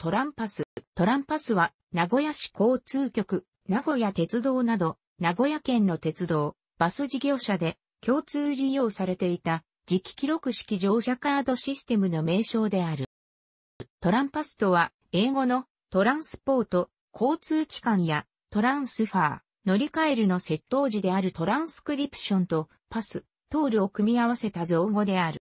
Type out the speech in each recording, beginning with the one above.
トランパス。トランパスは、名古屋市交通局、名古屋鉄道など、名古屋県の鉄道、バス事業者で、共通利用されていた、磁気記録式乗車カードシステムの名称である。トランパスとは、英語のトランスポート、交通機関やトランスファー、乗り換えるの窃盗時であるトランスクリプションとパス、トールを組み合わせた造語である。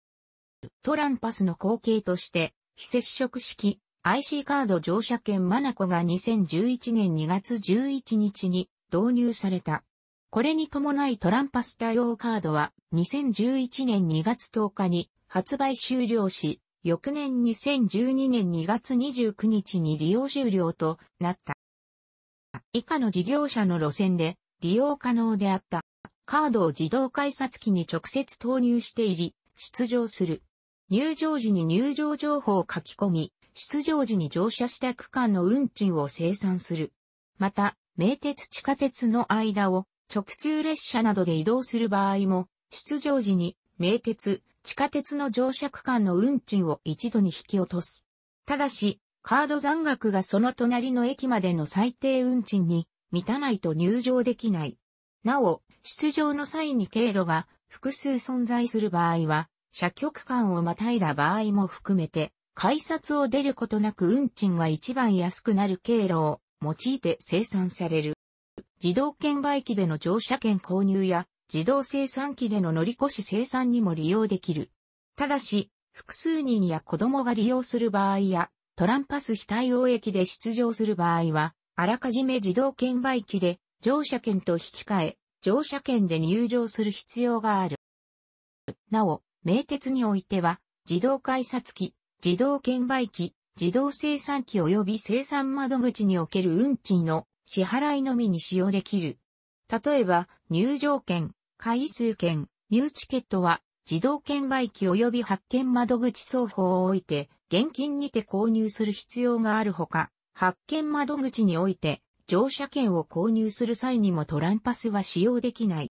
トランパスの後継として、非接触式 IC カード乗車券マナコが2011年2月11日に導入された。これに伴いトランパスタ用カードは2011年2月10日に発売終了し、翌年2012年2月29日に利用終了となった。以下の事業者の路線で利用可能であった。カードを自動改札機に直接投入して入り、出場する。入場時に入場情報を書き込み、出場時に乗車した区間の運賃を生産する。また、名鉄地下鉄の間を直通列車などで移動する場合も、出場時に名鉄、地下鉄の乗車区間の運賃を一度に引き落とす。ただし、カード残額がその隣の駅までの最低運賃に満たないと入場できない。なお、出場の際に経路が複数存在する場合は、車局間をまたいだ場合も含めて、改札を出ることなく運賃が一番安くなる経路を用いて生産される。自動券売機での乗車券購入や自動生産機での乗り越し生産にも利用できる。ただし、複数人や子供が利用する場合や、トランパス非対応駅で出場する場合は、あらかじめ自動券売機で乗車券と引き換え、乗車券で入場する必要がある。なお、名鉄においては、自動改札機、自動券売機、自動生産機及び生産窓口における運賃の支払いのみに使用できる。例えば、入場券、回数券、ューチケットは、自動券売機及び発券窓口双方を置いて、現金にて購入する必要があるほか、発券窓口において、乗車券を購入する際にもトランパスは使用できない。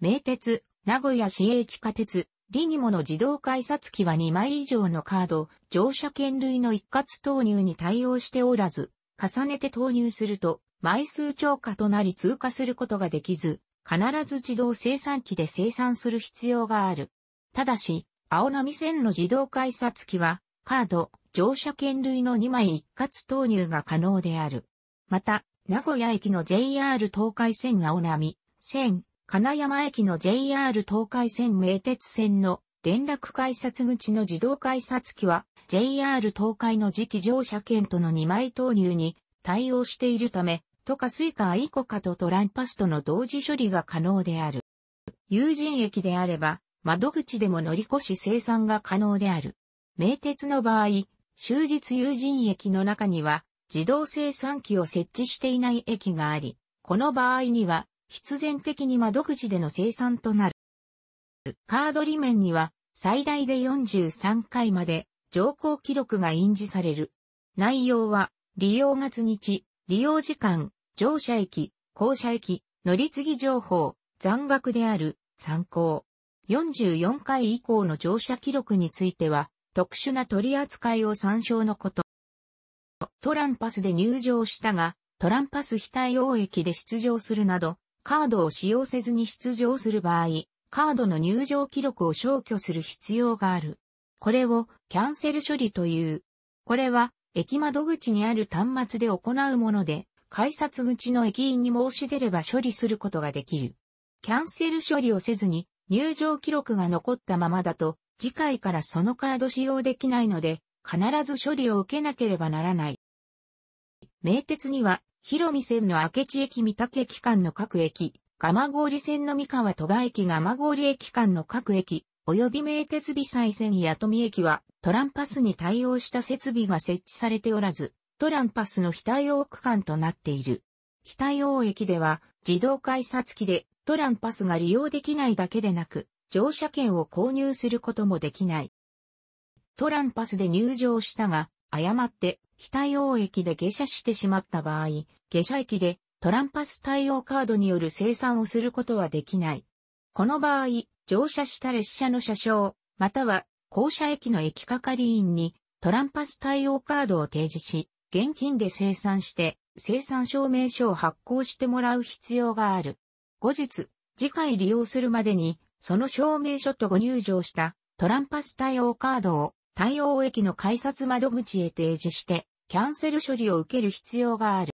名鉄、名古屋市営地下鉄、リニモの自動改札機は2枚以上のカード、乗車券類の一括投入に対応しておらず、重ねて投入すると、枚数超過となり通過することができず、必ず自動生産機で生産する必要がある。ただし、青波線の自動改札機は、カード、乗車券類の2枚一括投入が可能である。また、名古屋駅の JR 東海線青波、線、金山駅の JR 東海線名鉄線の連絡改札口の自動改札機は JR 東海の次期乗車券との2枚投入に対応しているため、とかスイカアイコカとトランパスとの同時処理が可能である。有人駅であれば、窓口でも乗り越し生産が可能である。名鉄の場合、終日有人駅の中には自動生産機を設置していない駅があり、この場合には必然的に窓口での生産となる。カード裏面には最大で43回まで乗降記録が印字される。内容は利用月日、利用時間、乗車駅、降車駅、乗り継ぎ情報、残額である、参考。44回以降の乗車記録については、特殊な取り扱いを参照のこと。トランパスで入場したが、トランパス非対応駅で出場するなど、カードを使用せずに出場する場合、カードの入場記録を消去する必要がある。これをキャンセル処理という。これは駅窓口にある端末で行うもので、改札口の駅員に申し出れば処理することができる。キャンセル処理をせずに入場記録が残ったままだと、次回からそのカード使用できないので、必ず処理を受けなければならない。名鉄には広見線の明智駅三宅駅間の各駅、蒲郡線の三河鳥羽駅蒲郡駅間の各駅、及び名鉄美西線や富駅はトランパスに対応した設備が設置されておらず、トランパスの非対応区間となっている。非対応駅では自動改札機でトランパスが利用できないだけでなく、乗車券を購入することもできない。トランパスで入場したが、誤って非対応駅で下車してしまった場合、下車駅でトランパス対応カードによる生産をすることはできない。この場合、乗車した列車の車掌、または降車駅の駅係員にトランパス対応カードを提示し、現金で生産して、生産証明書を発行してもらう必要がある。後日、次回利用するまでに、その証明書とご入場したトランパス対応カードを対応駅の改札窓口へ提示して、キャンセル処理を受ける必要がある。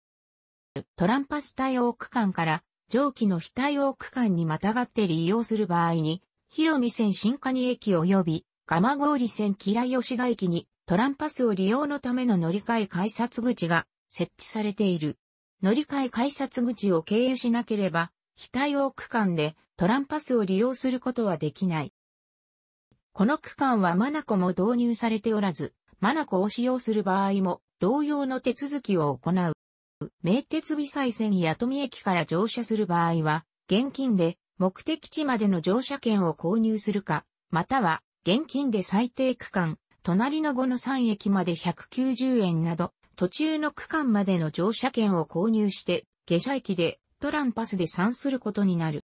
トランパス対応区間から蒸気の非対応区間にまたがって利用する場合に、広見線新蟹駅及び蒲郡線平吉賀駅にトランパスを利用のための乗り換え改札口が設置されている。乗り換え改札口を経由しなければ、非対応区間でトランパスを利用することはできない。この区間はマナコも導入されておらず、マナコを使用する場合も同様の手続きを行う。名鉄尾細線弥富駅から乗車する場合は、現金で目的地までの乗車券を購入するか、または現金で最低区間、隣の5の3駅まで190円など、途中の区間までの乗車券を購入して、下車駅でトランパスで算することになる。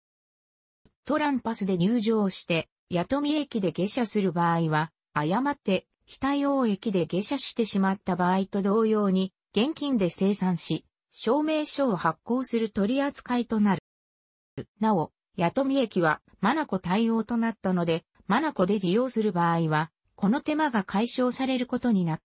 トランパスで入場して、弥富駅で下車する場合は、誤って非対応駅で下車してしまった場合と同様に、現金で生産し、証明書を発行する取り扱いとなる。なお、八富駅は、マナコ対応となったので、マナコで利用する場合は、この手間が解消されることになっ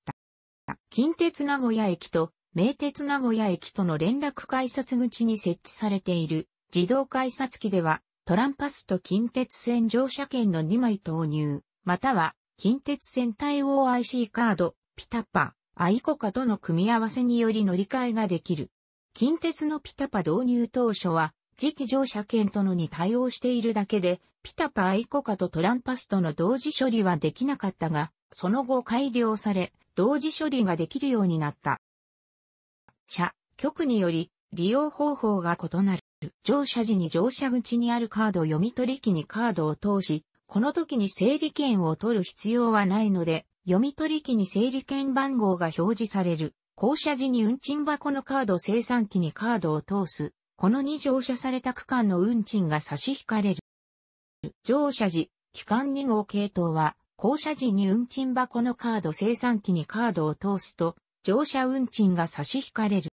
た。近鉄名古屋駅と名鉄名古屋駅との連絡改札口に設置されている自動改札機ではトランパスと近鉄線乗車券の2枚投入、または近鉄線対応 IC カード、ピタパ、アイコカとの組み合わせにより乗り換えができる。近鉄のピタパ導入当初は、次期乗車券とのに対応しているだけで、ピタパアイコカとトランパスとの同時処理はできなかったが、その後改良され、同時処理ができるようになった。車、局により、利用方法が異なる。乗車時に乗車口にあるカード読み取り機にカードを通し、この時に整理券を取る必要はないので、読み取り機に整理券番号が表示される。降車時に運賃箱のカード生産機にカードを通す。この2乗車された区間の運賃が差し引かれる。乗車時、機関2号系統は、降車時に運賃箱のカード生産機にカードを通すと、乗車運賃が差し引かれる。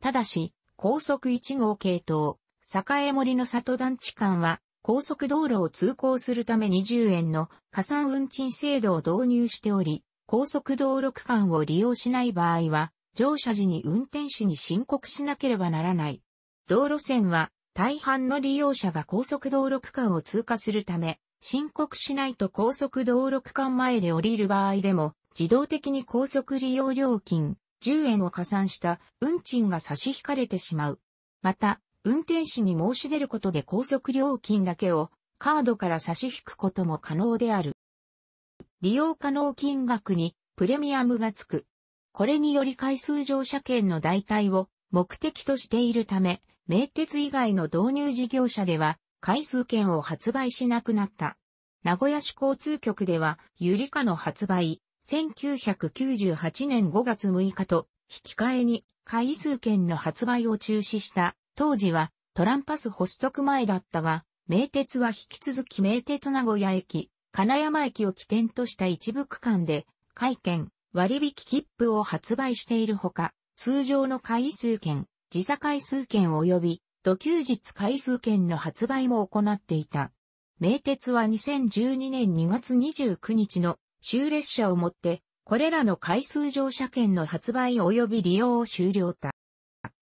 ただし、高速1号系統、栄森の里団地間は、高速道路を通行するため20円の加算運賃制度を導入しており、高速道路区間を利用しない場合は、乗車時に運転士に申告しなければならない。道路線は大半の利用者が高速道路区間を通過するため、申告しないと高速道路区間前で降りる場合でも、自動的に高速利用料金10円を加算した運賃が差し引かれてしまう。また、運転士に申し出ることで高速料金だけをカードから差し引くことも可能である。利用可能金額にプレミアムがつく。これにより回数乗車券の代替を目的としているため、名鉄以外の導入事業者では回数券を発売しなくなった。名古屋市交通局では、ゆりかの発売、1998年5月6日と、引き換えに回数券の発売を中止した当時はトランパス発足前だったが、名鉄は引き続き名鉄名古屋駅、金山駅を起点とした一部区間で、会券、割引切符を発売しているほか、通常の回数券、時差回数券及び、土休日回数券の発売も行っていた。名鉄は2012年2月29日の終列車をもって、これらの回数乗車券の発売及び利用を終了た。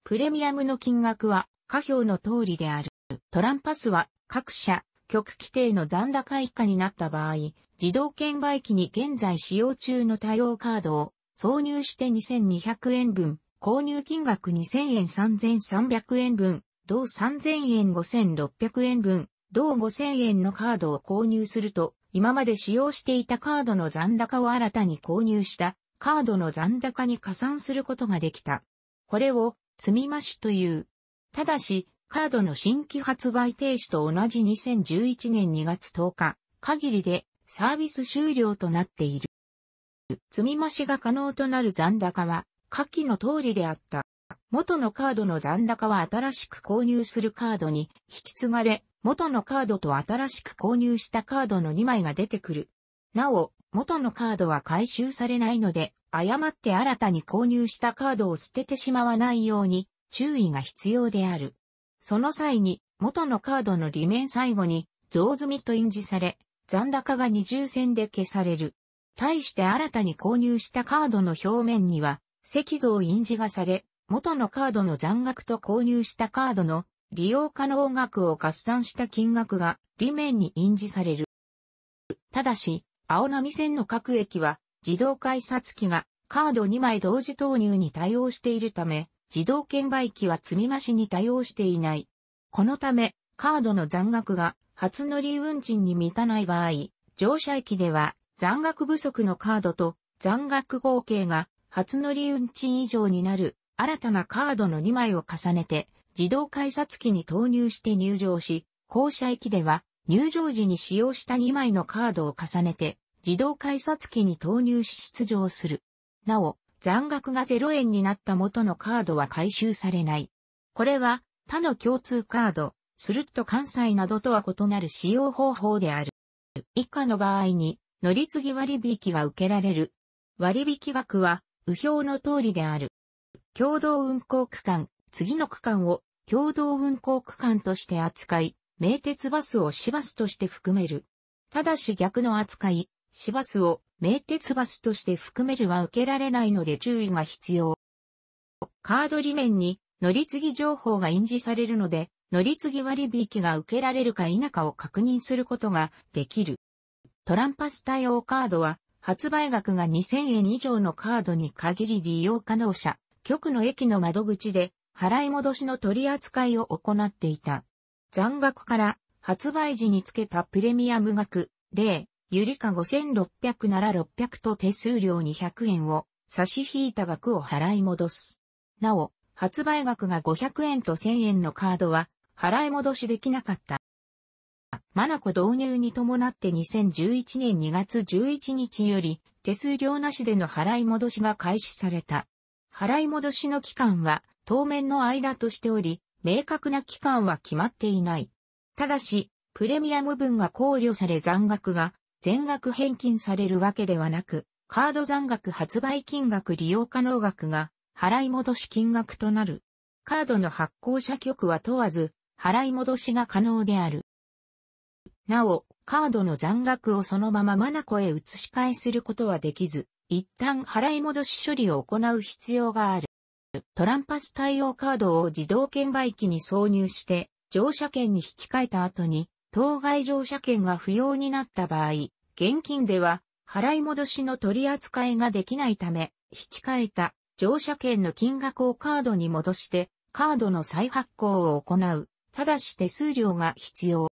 プレミアムの金額は下表の通りである。トランパスは各社、局規定の残高以下になった場合、自動券売機に現在使用中の対応カードを挿入して2200円分、購入金額2000円3300円分、同3000円5600円分、同5000円のカードを購入すると、今まで使用していたカードの残高を新たに購入したカードの残高に加算することができた。これを積み増しという。ただし、カードの新規発売停止と同じ2011年2月10日限りでサービス終了となっている。積み増しが可能となる残高は、下記の通りであった。元のカードの残高は新しく購入するカードに引き継がれ、元のカードと新しく購入したカードの2枚が出てくる。なお、元のカードは回収されないので、誤って新たに購入したカードを捨ててしまわないように注意が必要である。その際に、元のカードの裏面最後に、増済みと印字され、残高が二重線で消される。対して新たに購入したカードの表面には、石像印字がされ、元のカードの残額と購入したカードの利用可能額を合算した金額が裏面に印字される。ただし、青波線の各駅は自動改札機がカード2枚同時投入に対応しているため、自動券売機は積み増しに対応していない。このため、カードの残額が初乗り運賃に満たない場合、乗車駅では残額不足のカードと残額合計が初乗り運賃以上になる新たなカードの2枚を重ねて自動改札機に投入して入場し、降車駅では入場時に使用した2枚のカードを重ねて、自動改札機に投入し出場する。なお、残額が0円になった元のカードは回収されない。これは、他の共通カード、スルッと関西などとは異なる使用方法である。以下の場合に、乗り継ぎ割引が受けられる。割引額は、右表の通りである。共同運行区間、次の区間を共同運行区間として扱い、名鉄バスを市バスとして含める。ただし逆の扱い、市バスを名鉄バスとして含めるは受けられないので注意が必要。カード裏面に乗り継ぎ情報が印字されるので、乗り継ぎ割引が受けられるか否かを確認することができる。トランパス対応カードは、発売額が2000円以上のカードに限り利用可能者、局の駅の窓口で、払い戻しの取り扱いを行っていた。残額から発売時につけたプレミアム額、例、ゆりか5600なら600と手数料200円を差し引いた額を払い戻す。なお、発売額が500円と1000円のカードは払い戻しできなかった。マナコ導入に伴って2011年2月11日より手数料なしでの払い戻しが開始された。払い戻しの期間は当面の間としており、明確な期間は決まっていない。ただし、プレミアム分が考慮され残額が全額返金されるわけではなく、カード残額発売金額利用可能額が払い戻し金額となる。カードの発行者局は問わず、払い戻しが可能である。なお、カードの残額をそのままマナコへ移し替えすることはできず、一旦払い戻し処理を行う必要がある。トランパス対応カードを自動券売機に挿入して、乗車券に引き換えた後に、当該乗車券が不要になった場合、現金では払い戻しの取り扱いができないため、引き換えた乗車券の金額をカードに戻して、カードの再発行を行う。ただし手数料が必要。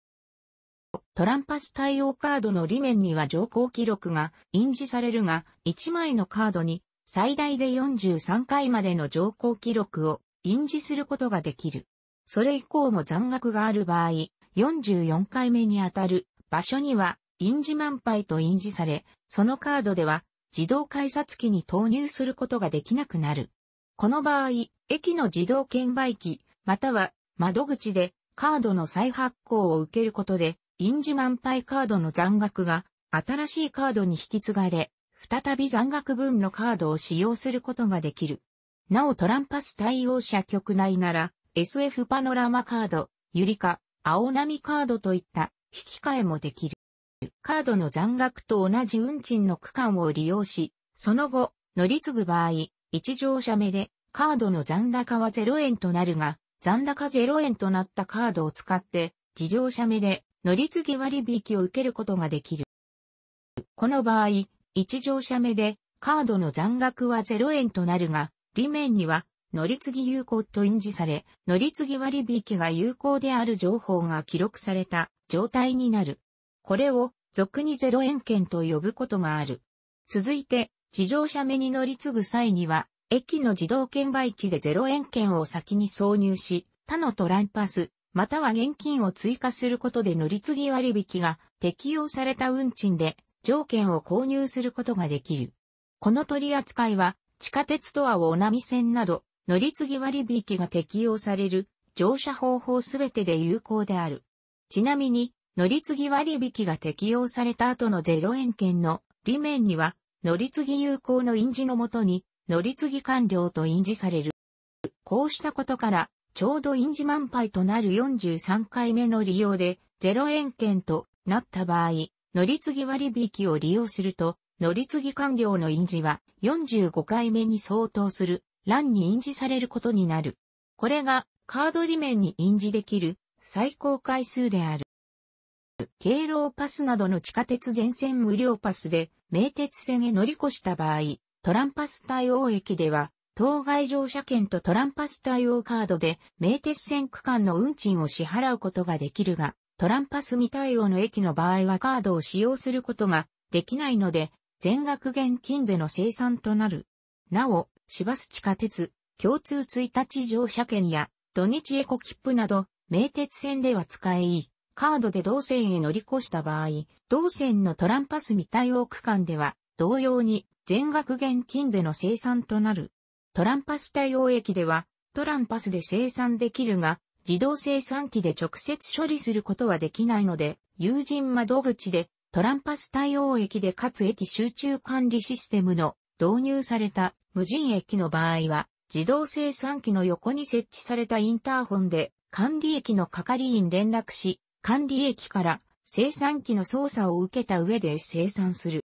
トランパス対応カードの裏面には乗降記録が印字されるが、1枚のカードに最大で43回までの乗降記録を印字することができる。それ以降も残額がある場合、44回目にあたる場所には印字満杯と印字され、そのカードでは自動改札機に投入することができなくなる。この場合、駅の自動券売機、または窓口でカードの再発行を受けることで、印字満杯カードの残額が新しいカードに引き継がれ、再び残額分のカードを使用することができる。なおトランパス対応者局内なら、SF パノラマカード、ユリカ、青波カードといった引き換えもできる。カードの残額と同じ運賃の区間を利用し、その後、乗り継ぐ場合、一乗車目で、カードの残高は0円となるが、残高0円となったカードを使って、自乗車目で乗り継ぎ割引を受けることができる。この場合、1乗車目で、カードの残額は0円となるが、利面には、乗り継ぎ有効と印字され、乗り継ぎ割引が有効である情報が記録された状態になる。これを、俗に0円券と呼ぶことがある。続いて、地上車目に乗り継ぐ際には、駅の自動券売機で0円券を先に挿入し、他のトランパス、または現金を追加することで乗り継ぎ割引が適用された運賃で条件を購入することができる。この取り扱いは、地下鉄とはお波線など、乗り継ぎ割引が適用される乗車方法すべてで有効である。ちなみに、乗り継ぎ割引が適用された後の0円券の裏面には、乗り継ぎ有効の印字のもとに、乗り継ぎ完了と印字される。こうしたことから、ちょうど印字満杯となる43回目の利用で、0円券となった場合、乗り継ぎ割引を利用すると、乗り継ぎ完了の印字は45回目に相当する欄に印字されることになる。これがカード裏面に印字できる最高回数である。敬老パスなどの地下鉄全線無料パスで名鉄線へ乗り越した場合、トランパス対応駅では、当該乗車券とトランパス対応カードで名鉄線区間の運賃を支払うことができるが、トランパス未対応の駅の場合はカードを使用することができないので、全額現金での生産となる。なお、市バス地下鉄、共通1日乗車券や土日エコ切符など、名鉄線では使い、カードで同線へ乗り越した場合、同線のトランパス未対応区間では、同様に全額現金での生産となる。トランパス対応駅では、トランパスで生産できるが、自動生産機で直接処理することはできないので、有人窓口でトランパス対応液でかつ液集中管理システムの導入された無人駅の場合は、自動生産機の横に設置されたインターホンで管理駅の係員連絡し、管理駅から生産機の操作を受けた上で生産する。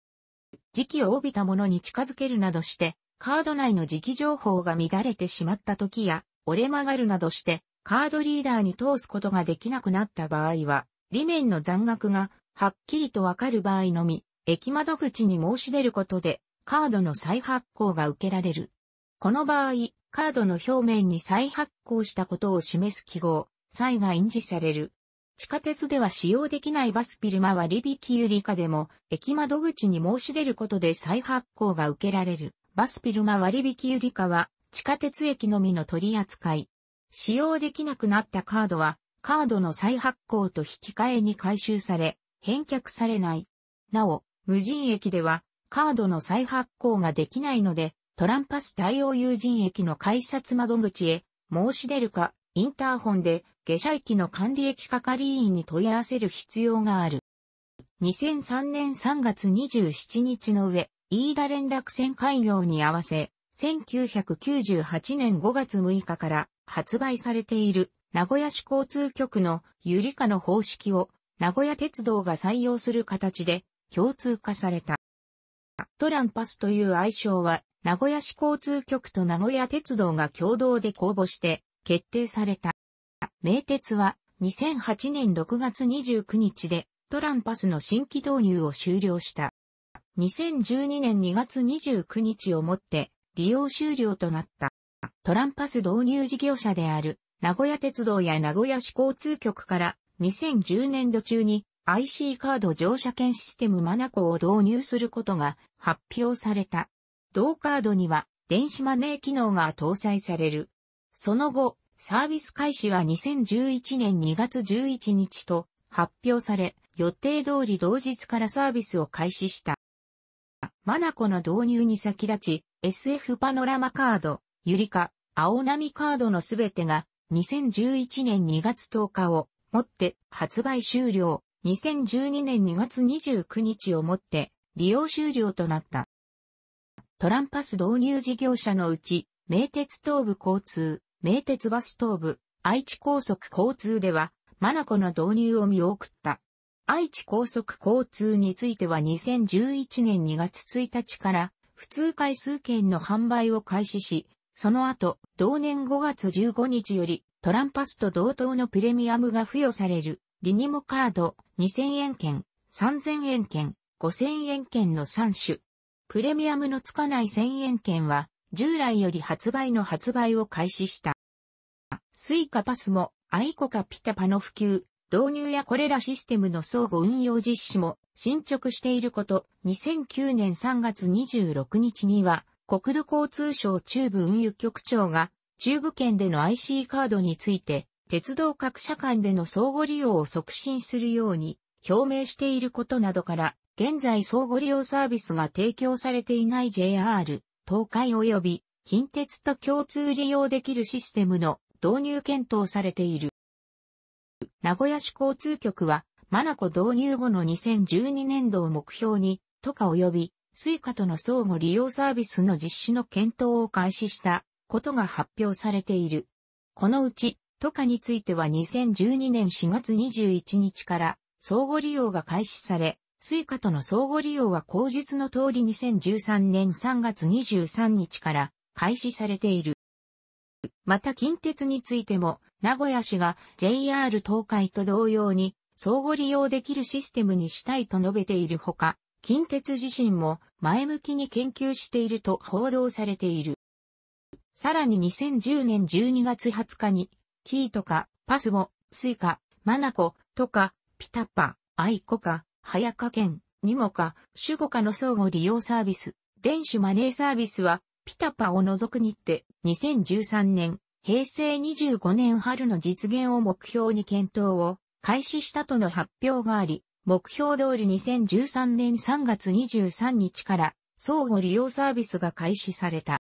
時期を帯びたものに近づけるなどして、カード内の時期情報が乱れてしまった時や、折れ曲がるなどして、カードリーダーに通すことができなくなった場合は、利面の残額がはっきりとわかる場合のみ、駅窓口に申し出ることで、カードの再発行が受けられる。この場合、カードの表面に再発行したことを示す記号、再が印字される。地下鉄では使用できないバスピルマ割引ゆりかでも、駅窓口に申し出ることで再発行が受けられる。バスピルマ割引ゆりかは、地下鉄駅のみの取り扱い。使用できなくなったカードは、カードの再発行と引き換えに回収され、返却されない。なお、無人駅では、カードの再発行ができないので、トランパス対応有人駅の改札窓口へ申し出るか、インターホンで下車駅の管理駅係員に問い合わせる必要がある。2003年3月27日の上、飯田連絡船開業に合わせ、1998年5月6日から発売されている名古屋市交通局のゆりかの方式を名古屋鉄道が採用する形で共通化された。トランパスという愛称は名古屋市交通局と名古屋鉄道が共同で公募して決定された。名鉄は2008年6月29日でトランパスの新規導入を終了した。2012年2月29日をもって利用終了となった。トランパス導入事業者である、名古屋鉄道や名古屋市交通局から2010年度中に IC カード乗車券システムマナコを導入することが発表された。同カードには電子マネー機能が搭載される。その後、サービス開始は2011年2月11日と発表され、予定通り同日からサービスを開始した。マナコの導入に先立ち、SF パノラマカード、ゆりか、青波カードのすべてが2011年2月10日をもって発売終了、2012年2月29日をもって利用終了となった。トランパス導入事業者のうち、名鉄東部交通、名鉄バス東部、愛知高速交通では、マナコの導入を見送った。愛知高速交通については2011年2月1日から、普通回数券の販売を開始し、その後、同年5月15日より、トランパスと同等のプレミアムが付与される、リニモカード、2000円券、3000円券、5000円券の3種。プレミアムのつかない1000円券は、従来より発売の発売を開始した。スイカパスも、アイコカピタパの普及、導入やこれらシステムの相互運用実施も進捗していること、2009年3月26日には、国土交通省中部運輸局長が、中部圏での IC カードについて、鉄道各社間での相互利用を促進するように表明していることなどから、現在相互利用サービスが提供されていない JR、東海及び近鉄と共通利用できるシステムの導入検討されている。名古屋市交通局は、マナコ導入後の2012年度を目標に、都下及びスイカとの相互利用サービスの実施の検討を開始したことが発表されている。このうち、トカについては2012年4月21日から相互利用が開始され、スイカとの相互利用は口実の通り2013年3月23日から開始されている。また近鉄についても、名古屋市が JR 東海と同様に相互利用できるシステムにしたいと述べているほか、近鉄自身も前向きに研究していると報道されている。さらに2010年12月20日に、キーとか、パスボ、スイカ、マナコ、とか、ピタッパ、アイコか、早ケ県、ニモか、ュゴかの相互利用サービス、電子マネーサービスは、ピタパを除くにって、2013年、平成25年春の実現を目標に検討を開始したとの発表があり、目標通り2013年3月23日から相互利用サービスが開始された。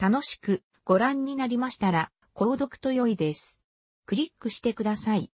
楽しくご覧になりましたら、購読と良いです。クリックしてください。